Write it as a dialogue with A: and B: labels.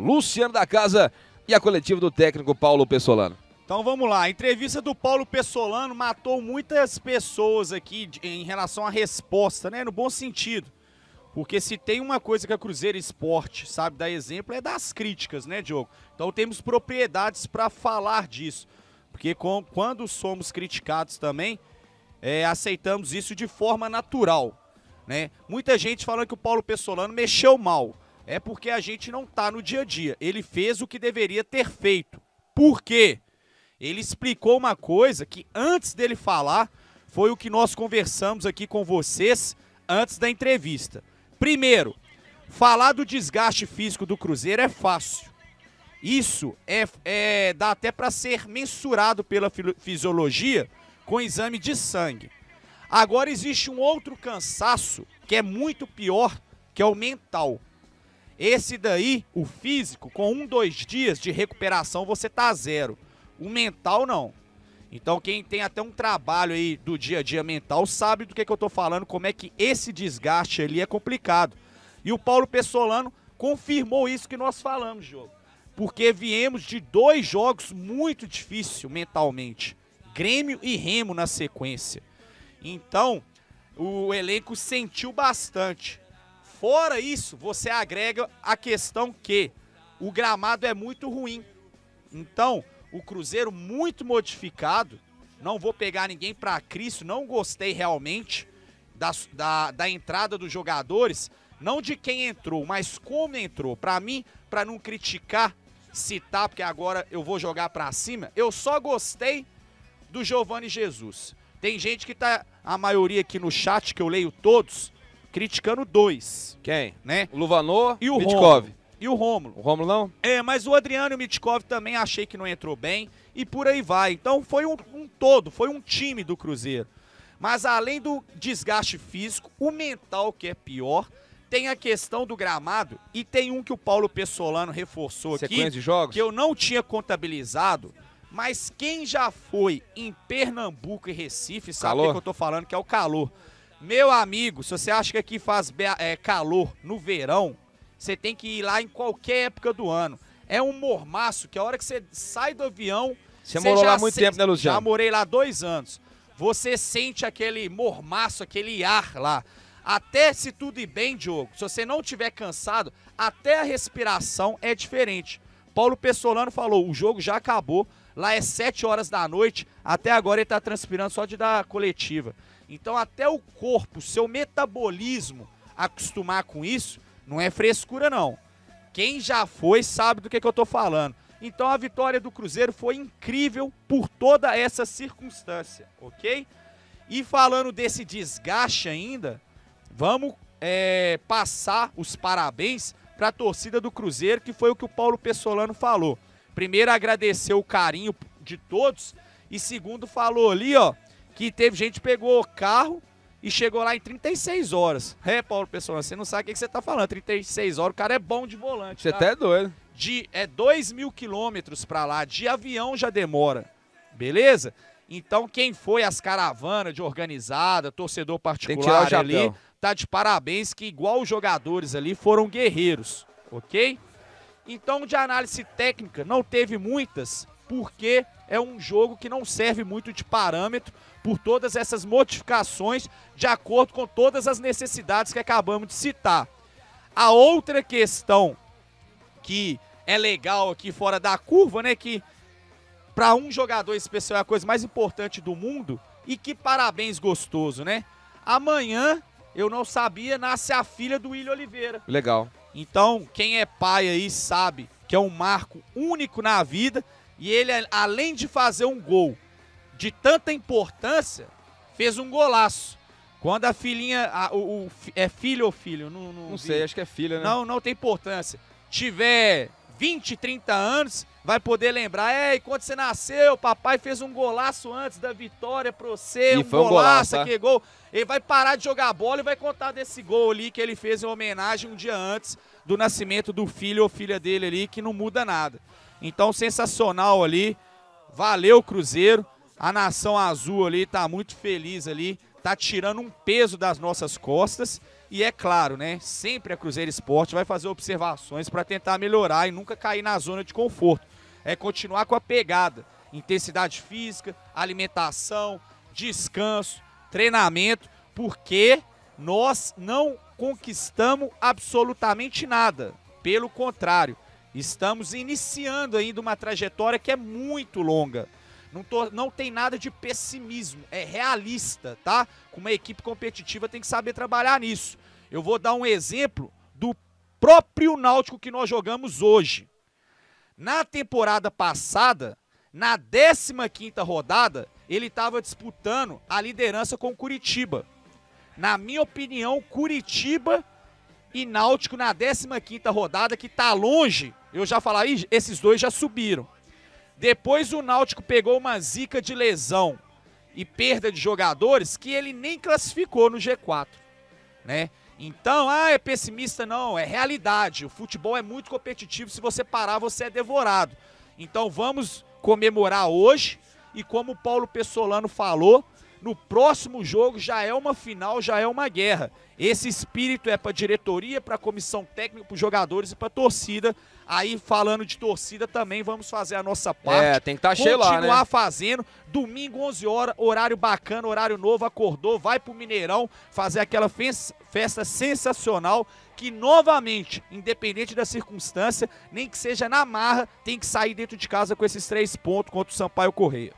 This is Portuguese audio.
A: Luciano da Casa e a coletiva do técnico Paulo Pessolano. Então vamos lá, a entrevista do Paulo Pessolano matou muitas pessoas aqui em relação à resposta, né? No bom sentido. Porque se tem uma coisa que a Cruzeiro Esporte sabe dar exemplo é das críticas, né, Diogo? Então temos propriedades para falar disso. Porque com, quando somos criticados também, é, aceitamos isso de forma natural. Né? Muita gente falando que o Paulo Pessolano mexeu mal é porque a gente não está no dia a dia. Ele fez o que deveria ter feito. Por quê? Ele explicou uma coisa que antes dele falar foi o que nós conversamos aqui com vocês antes da entrevista. Primeiro, falar do desgaste físico do Cruzeiro é fácil. Isso é, é dá até para ser mensurado pela fisiologia com exame de sangue. Agora existe um outro cansaço que é muito pior, que é o mental. Esse daí, o físico, com um, dois dias de recuperação você tá zero. O mental não. Então quem tem até um trabalho aí do dia a dia mental sabe do que, que eu tô falando, como é que esse desgaste ali é complicado. E o Paulo Pessolano confirmou isso que nós falamos, jogo. Porque viemos de dois jogos muito difíceis mentalmente. Grêmio e Remo na sequência. Então, o elenco sentiu bastante. Fora isso, você agrega a questão que o gramado é muito ruim. Então, o Cruzeiro muito modificado. Não vou pegar ninguém para Cristo, não gostei realmente da, da, da, entrada dos jogadores. Não de quem entrou, mas como entrou. Para mim, para não criticar, citar, porque agora eu vou jogar para cima, eu só gostei do Giovanni Jesus. Tem gente que tá, a maioria aqui no chat, que eu leio todos, criticando dois. Quem? Né? O Luvanor e o Mitkov. E o Rômulo O Rômulo não? É, mas o Adriano e o Mitkov também achei que não entrou bem e por aí vai. Então foi um, um todo, foi um time do Cruzeiro. Mas além do desgaste físico, o mental que é pior, tem a questão do gramado e tem um que o Paulo Pessolano reforçou Sequência aqui, de jogos? que eu não tinha contabilizado, mas quem já foi em Pernambuco e Recife sabe o que eu tô falando, que é o calor. Meu amigo, se você acha que aqui faz é, calor no verão, você tem que ir lá em qualquer época do ano. É um mormaço que a hora que você sai do avião. Você, você morou lá muito tempo, né, Luciano? Já morei lá dois anos. Você sente aquele mormaço, aquele ar lá. Até se tudo ir bem, Diogo, se você não tiver cansado, até a respiração é diferente. Paulo Pessolano falou: o jogo já acabou, Lá é 7 horas da noite. Até agora ele está transpirando só de dar coletiva. Então, até o corpo, seu metabolismo acostumar com isso, não é frescura, não. Quem já foi sabe do que, que eu estou falando. Então, a vitória do Cruzeiro foi incrível por toda essa circunstância, ok? E falando desse desgaste ainda, vamos é, passar os parabéns para a torcida do Cruzeiro, que foi o que o Paulo Pessolano falou. Primeiro, agradeceu o carinho de todos. E segundo, falou ali, ó, que teve gente pegou o carro e chegou lá em 36 horas. É, Paulo Pessoa, você não sabe o que você tá falando. 36 horas, o cara é bom de volante. Você tá? até é doido. De, é 2 mil quilômetros pra lá, de avião já demora. Beleza? Então, quem foi as caravanas de organizada, torcedor particular ali, tá de parabéns, que igual os jogadores ali foram guerreiros, ok? Então, de análise técnica, não teve muitas, porque é um jogo que não serve muito de parâmetro por todas essas modificações, de acordo com todas as necessidades que acabamos de citar. A outra questão que é legal aqui fora da curva, né, que para um jogador especial é a coisa mais importante do mundo e que parabéns gostoso, né? Amanhã, eu não sabia, nasce a filha do William Oliveira. Legal. Então, quem é pai aí sabe que é um marco único na vida e ele, além de fazer um gol de tanta importância, fez um golaço. Quando a filhinha, a, o, o, é filho ou filho? Não, não, não sei, acho que é filha, né? Não, não tem importância. Tiver 20, 30 anos, vai poder lembrar. É, e quando você nasceu, papai fez um golaço antes da vitória pra você. E um foi um golaço, golaço tá? que gol. Ele vai parar de jogar bola e vai contar desse gol ali que ele fez em homenagem um dia antes do nascimento do filho ou filha dele ali, que não muda nada. Então, sensacional ali. Valeu, Cruzeiro. A nação azul ali tá muito feliz ali. Tá tirando um peso das nossas costas. E é claro, né? Sempre a Cruzeiro Esporte vai fazer observações para tentar melhorar e nunca cair na zona de conforto. É continuar com a pegada, intensidade física, alimentação, descanso, treinamento, porque nós não conquistamos absolutamente nada. Pelo contrário, estamos iniciando ainda uma trajetória que é muito longa. Não, tô, não tem nada de pessimismo, é realista, tá? Com uma equipe competitiva tem que saber trabalhar nisso. Eu vou dar um exemplo do próprio Náutico que nós jogamos hoje. Na temporada passada, na 15ª rodada, ele estava disputando a liderança com o Curitiba. Na minha opinião, Curitiba e Náutico na 15ª rodada, que está longe, eu já falei esses dois já subiram. Depois o Náutico pegou uma zica de lesão e perda de jogadores que ele nem classificou no G4, né? Então, ah, é pessimista não, é realidade. O futebol é muito competitivo, se você parar, você é devorado. Então, vamos comemorar hoje e como o Paulo Pessolano falou, no próximo jogo já é uma final, já é uma guerra. Esse espírito é para diretoria, para comissão técnica, para jogadores e para torcida. Aí falando de torcida também vamos fazer a nossa é, parte. É, tem que estar tá cheio lá, né? Continuar fazendo. Domingo 11 horas, horário bacana, horário novo, acordou, vai pro Mineirão fazer aquela festa sensacional que novamente, independente da circunstância, nem que seja na marra, tem que sair dentro de casa com esses três pontos contra o Sampaio Correia.